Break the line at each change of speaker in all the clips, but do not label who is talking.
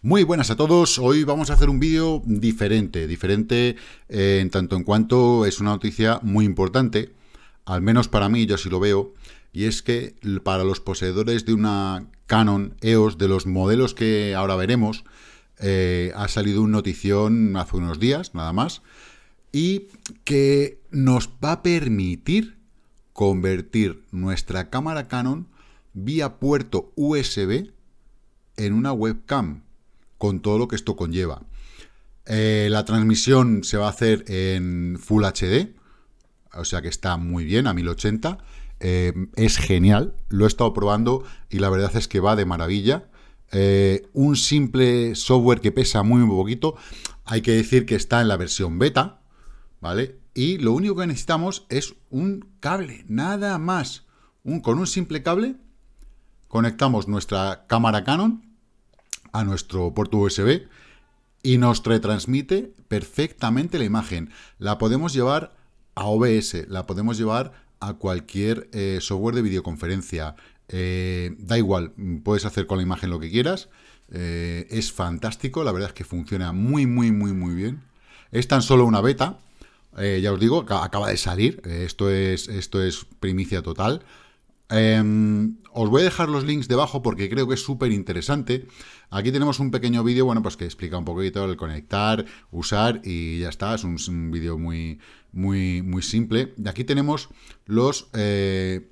Muy buenas a todos, hoy vamos a hacer un vídeo diferente, diferente eh, en tanto en cuanto es una noticia muy importante, al menos para mí, yo sí lo veo, y es que para los poseedores de una Canon EOS, de los modelos que ahora veremos, eh, ha salido una notición hace unos días, nada más, y que nos va a permitir convertir nuestra cámara Canon vía puerto USB en una webcam con todo lo que esto conlleva. Eh, la transmisión se va a hacer en Full HD, o sea que está muy bien, a 1080. Eh, es genial, lo he estado probando y la verdad es que va de maravilla. Eh, un simple software que pesa muy, muy poquito, hay que decir que está en la versión beta, ¿vale? Y lo único que necesitamos es un cable, nada más. Un, con un simple cable conectamos nuestra cámara Canon a nuestro puerto USB y nos retransmite perfectamente la imagen. La podemos llevar a OBS, la podemos llevar a cualquier eh, software de videoconferencia. Eh, da igual, puedes hacer con la imagen lo que quieras. Eh, es fantástico, la verdad es que funciona muy, muy, muy, muy bien. Es tan solo una beta, ya os digo, acaba de salir, esto es, esto es primicia total. Em, os voy a dejar los links debajo porque creo que es súper interesante. Aquí tenemos un pequeño vídeo, bueno, pues que explica un poquito el conectar, usar y ya está. Es un, vídeo muy, muy, muy simple. Aquí tenemos los eh,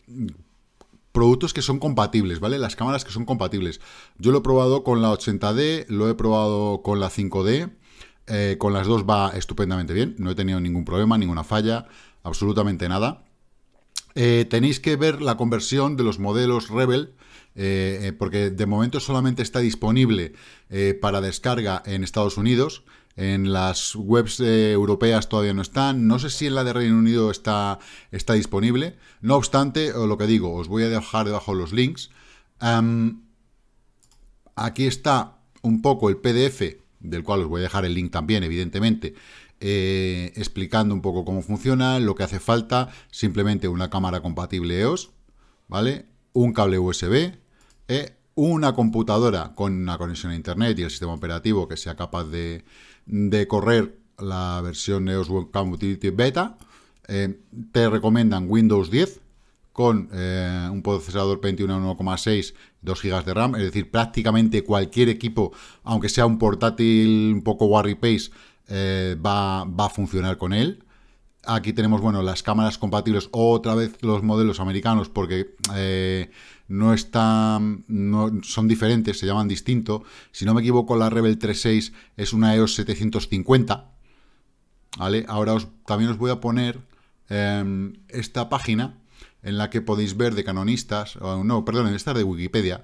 productos que son compatibles, ¿vale? Las cámaras que son compatibles. Yo lo he probado con la 80D, lo he probado con la 5D. Eh, con las dos va estupendamente bien. No he tenido ningún problema, ninguna falla, absolutamente nada. Eh, tenéis que ver la conversión de los modelos Rebel, eh, eh, porque de momento solamente está disponible para descarga en Estados Unidos. En las webs europeas todavía no están. No sé si en la de Reino Unido está, está disponible. No obstante, lo que digo, os voy a dejar debajo los links. aquí está un poco el PDF, del cual os voy a dejar el link también, evidentemente, eh, explicando un poco cómo funciona, lo que hace falta, simplemente una cámara compatible EOS, ¿vale? Un cable USB, eh, una computadora con una conexión a internet y el sistema operativo que sea capaz de, correr la versión EOS Webcam Utility Beta. Eh, te recomiendan Windows 10 con un procesador 21 2 GB de RAM, es decir, prácticamente cualquier equipo, aunque sea un portátil un poco warry eh, va, a funcionar con él. Aquí tenemos, bueno, las cámaras compatibles, otra vez los modelos americanos, porque eh, no están, no, son diferentes, se llaman distinto. Si no me equivoco, la Rebel 36 es una EOS 750, ¿vale? Ahora os, también os voy a poner em, esta página en la que podéis ver de canonistas, no, perdón, esta de Wikipedia,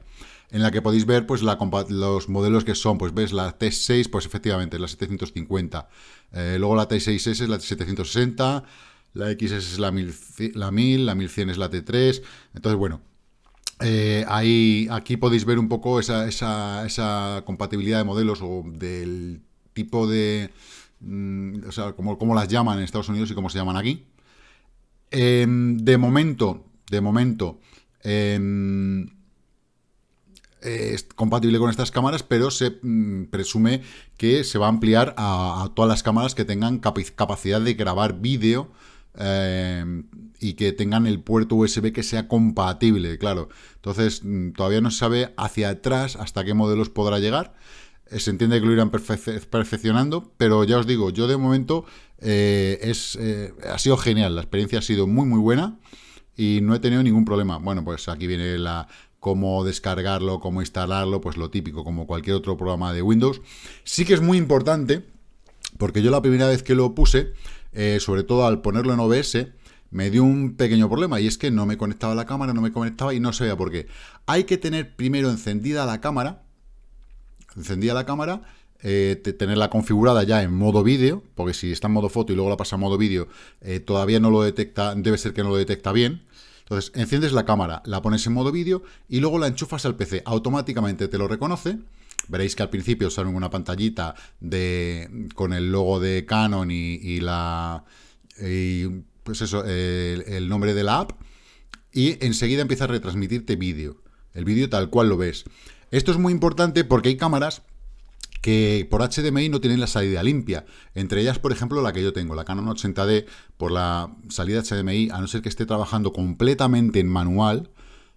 en la que podéis ver pues, los modelos que son. Pues ves la T6, pues efectivamente, la 750. Eh, luego la T6S es la 760, la XS es la 1000, la 1100 es la T3. Entonces, bueno, eh, ahí, aquí podéis ver un poco esa, compatibilidad de modelos o del tipo de... Mm, o sea, cómo como las llaman en Estados Unidos y cómo se llaman aquí. Em, de momento, de momento, em, eh, es compatible con estas cámaras, pero se mm, presume que se va a ampliar a, todas las cámaras que tengan capacidad de grabar vídeo eh, y que tengan el puerto USB que sea compatible, claro. Entonces, mm, todavía no se sabe hacia atrás hasta qué modelos podrá llegar. Eh, se entiende que lo irán perfeccionando, pero ya os digo, yo de momento es, ha sido genial, la experiencia ha sido muy muy buena y no he tenido ningún problema. Bueno, pues aquí viene la, cómo descargarlo, cómo instalarlo, pues lo típico, como cualquier otro programa de Windows. Sí que es muy importante, porque yo la primera vez que lo puse, eh, sobre todo al ponerlo en OBS, me dio un pequeño problema y es que no me conectaba la cámara, no me conectaba y no sabía por qué. Hay que tener primero encendida la cámara, encendida la cámara, eh, tenerla configurada ya en modo vídeo, porque si está en modo foto y luego la pasa a modo vídeo, eh, todavía no lo detecta, debe ser que no lo detecta bien. Entonces, enciendes la cámara, la pones en modo vídeo y luego la enchufas al PC. Automáticamente te lo reconoce. Veréis que al principio sale una pantallita de, con el logo de Canon y, la... Y pues eso, el, el nombre de la app. Y enseguida empieza a retransmitirte vídeo. El vídeo tal cual lo ves. Esto es muy importante porque hay cámaras que por HDMI no tienen la salida limpia. Entre ellas, por ejemplo, la que yo tengo, la Canon 80D, por la salida HDMI, a no ser que esté trabajando completamente en manual,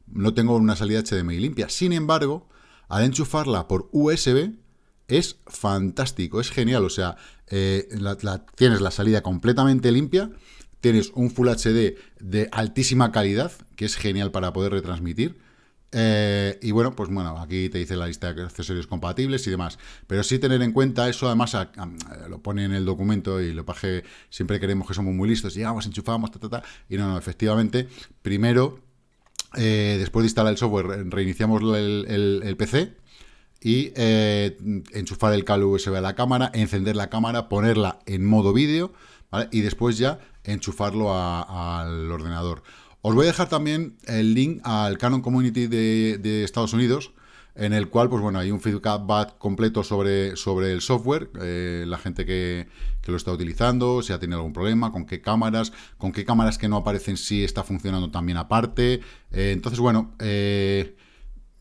no tengo una salida HDMI limpia. Sin embargo, al enchufarla por USB, es fantástico, es genial. O sea, eh, tienes la salida completamente limpia, tienes un Full HD de altísima calidad, que es genial para poder retransmitir, eh, y bueno, pues bueno, aquí te dice la lista de accesorios compatibles y demás. Pero sí tener en cuenta eso, además eh, lo pone en el documento y lo paje, siempre queremos que somos muy listos, llegamos, enchufamos, ta, ta, ta. Y no, no, efectivamente, primero, eh, después de instalar el software, reiniciamos el, PC, y enchufar el cable USB a la cámara, encender la cámara, ponerla en modo vídeo y después ya enchufarlo al ordenador. Os voy a dejar también el link al Canon Community de, Estados Unidos, en el cual, pues bueno, hay un feedback completo sobre, sobre el software, eh, la gente que, lo está utilizando, si ha tenido algún problema, con qué cámaras, con qué cámaras que no aparecen si está funcionando también aparte. Eh, entonces, bueno, eh,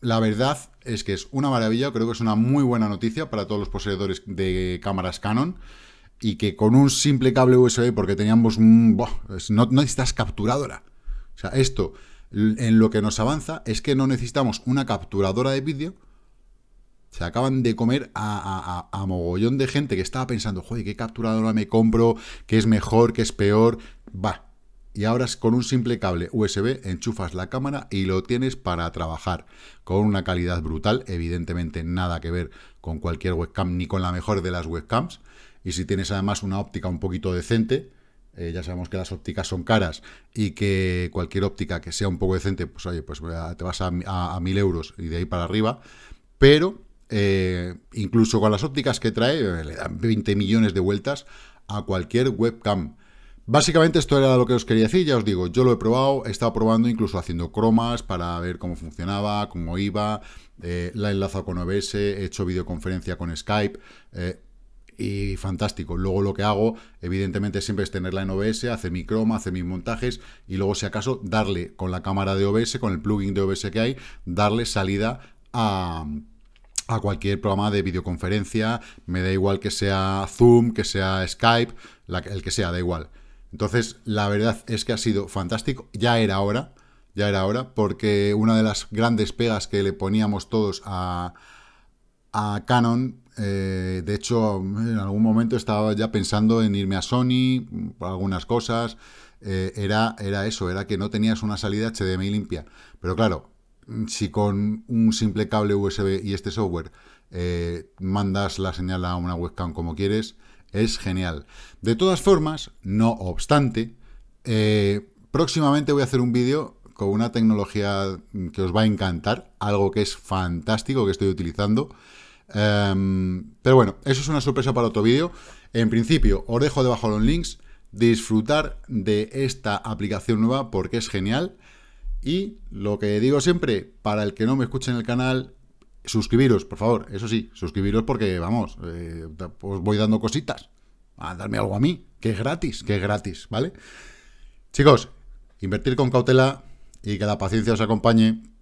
la verdad es que es una maravilla, creo que es una muy buena noticia para todos los poseedores de cámaras Canon. Y que con un simple cable USB, porque teníamos... un... no, no necesitas capturadora o sea, esto en lo que nos avanza es que no necesitamos una capturadora de vídeo. Se acaban de comer a, mogollón de gente que estaba pensando, joder, ¿qué capturadora me compro? ¿Qué es mejor? ¿Qué es peor? Va. Y ahora con un simple cable USB enchufas la cámara y lo tienes para trabajar. Con una calidad brutal, evidentemente nada que ver con cualquier webcam ni con la mejor de las webcams. Y si tienes además una óptica un poquito decente, eh, ya sabemos que las ópticas son caras y que cualquier óptica que sea un poco decente, pues oye, pues eh, te vas a, a, mil euros y de ahí para arriba. Pero eh, incluso con las ópticas que trae, le dan 20 millones de vueltas a cualquier webcam. Básicamente esto era lo que os quería decir, ya os digo, yo lo he probado, he estado probando incluso haciendo cromas para ver cómo funcionaba, cómo iba, la he con OBS, he hecho videoconferencia con Skype, y fantástico. Luego lo que hago, evidentemente, siempre es tenerla en OBS, hacer mi croma, hacer mis montajes y luego, si acaso, darle con la cámara de OBS, con el plugin de OBS que hay, darle salida a cualquier programa de videoconferencia, me da igual que sea Zoom, que sea Skype, el que sea, da igual. Entonces, la verdad es que ha sido fantástico, ya era hora, ya era hora, porque una de las grandes pegas que le poníamos todos a, a Canon eh, de hecho, en algún momento estaba ya pensando en irme a Sony por algunas cosas. Eh, era, era eso, era que no tenías una salida HDMI limpia. Pero claro, si con un simple cable USB y este software eh, mandas la señal a una webcam como quieres, es genial. De todas formas, no obstante, próximamente voy a hacer un vídeo con una tecnología que os va a encantar, algo que es fantástico que estoy utilizando Em, pero bueno, eso es una sorpresa para otro vídeo. En principio, os dejo debajo los links. Disfrutar de esta aplicación nueva porque es genial. Y lo que digo siempre, para el que no me escuche en el canal, suscribiros, por favor. Eso sí, suscribiros porque, vamos, eh, os voy dando cositas. A darme algo a mí, que es gratis, que es gratis, ¿vale? Chicos, invertir con cautela y que la paciencia os acompañe